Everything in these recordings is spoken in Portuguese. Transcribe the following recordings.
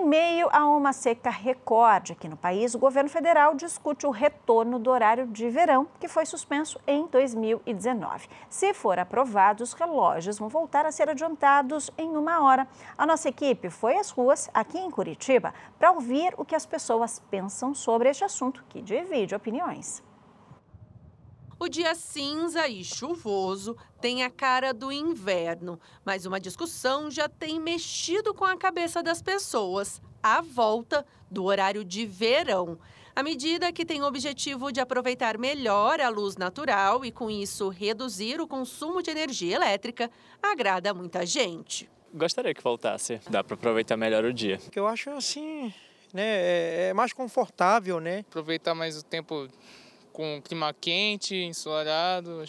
Em meio a uma seca recorde aqui no país, o governo federal discute o retorno do horário de verão, que foi suspenso em 2019. Se for aprovado, os relógios vão voltar a ser adiantados em uma hora. A nossa equipe foi às ruas, aqui em Curitiba, para ouvir o que as pessoas pensam sobre este assunto, que divide opiniões. O dia cinza e chuvoso tem a cara do inverno, mas uma discussão já tem mexido com a cabeça das pessoas à volta do horário de verão. A medida que tem o objetivo de aproveitar melhor a luz natural e, com isso, reduzir o consumo de energia elétrica, agrada muita gente. Gostaria que voltasse, dá para aproveitar melhor o dia. Eu acho assim, né, é, é mais confortável, né? Aproveitar mais o tempo com clima quente, ensolarado,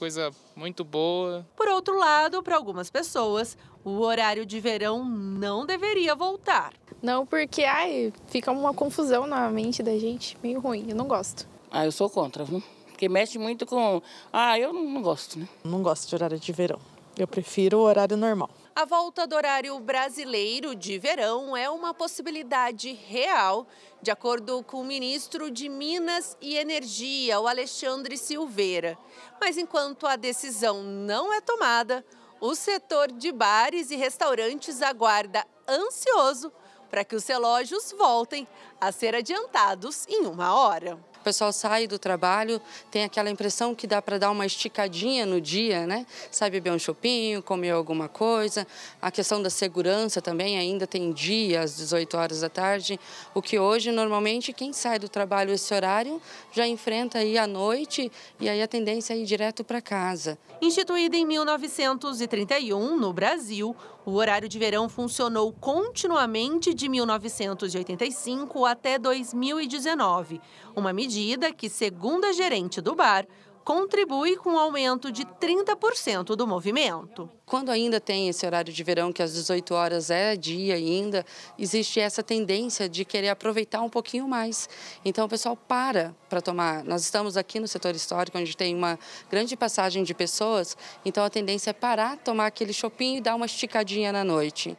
coisa muito boa. Por outro lado, para algumas pessoas, o horário de verão não deveria voltar. Não, porque ai, fica uma confusão na mente da gente, meio ruim, eu não gosto. Ah, eu sou contra, viu? porque mexe muito com. Ah, eu não gosto, né? Não gosto de horário de verão. Eu prefiro o horário normal. A volta do horário brasileiro de verão é uma possibilidade real, de acordo com o ministro de Minas e Energia, o Alexandre Silveira. Mas enquanto a decisão não é tomada, o setor de bares e restaurantes aguarda ansioso para que os relógios voltem a ser adiantados em uma hora. O pessoal sai do trabalho, tem aquela impressão que dá para dar uma esticadinha no dia, né? Sai beber um chopinho, comer alguma coisa. A questão da segurança também ainda tem dia às 18 horas da tarde, o que hoje normalmente quem sai do trabalho esse horário já enfrenta aí a noite e aí a tendência é ir direto para casa. Instituída em 1931 no Brasil, o horário de verão funcionou continuamente de 1985 até 2019, uma medida medida que, segundo a gerente do bar, contribui com o um aumento de 30% do movimento. Quando ainda tem esse horário de verão, que às 18 horas é dia ainda, existe essa tendência de querer aproveitar um pouquinho mais. Então o pessoal para para tomar. Nós estamos aqui no setor histórico, onde tem uma grande passagem de pessoas, então a tendência é parar, tomar aquele chopinho e dar uma esticadinha na noite.